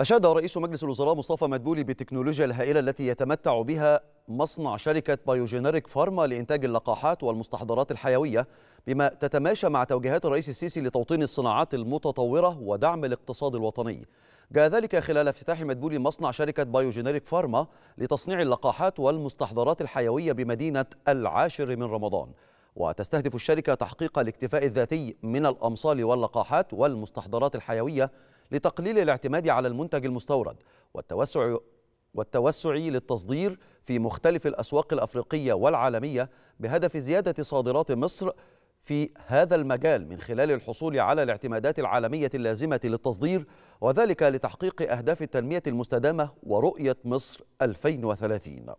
أشاد رئيس مجلس الوزراء مصطفى مدبولي بالتكنولوجيا الهائلة التي يتمتع بها مصنع شركة بايوجينيريك فارما لإنتاج اللقاحات والمستحضرات الحيوية بما تتماشى مع توجيهات الرئيس السيسي لتوطين الصناعات المتطورة ودعم الاقتصاد الوطني جاء ذلك خلال افتتاح مدبولي مصنع شركة بايوجينيريك فارما لتصنيع اللقاحات والمستحضرات الحيوية بمدينة العاشر من رمضان وتستهدف الشركة تحقيق الاكتفاء الذاتي من الأمصال واللقاحات والمستحضرات الحيوية لتقليل الاعتماد على المنتج المستورد والتوسع والتوسع للتصدير في مختلف الأسواق الأفريقية والعالمية بهدف زيادة صادرات مصر في هذا المجال من خلال الحصول على الاعتمادات العالمية اللازمة للتصدير وذلك لتحقيق أهداف التنمية المستدامة ورؤية مصر 2030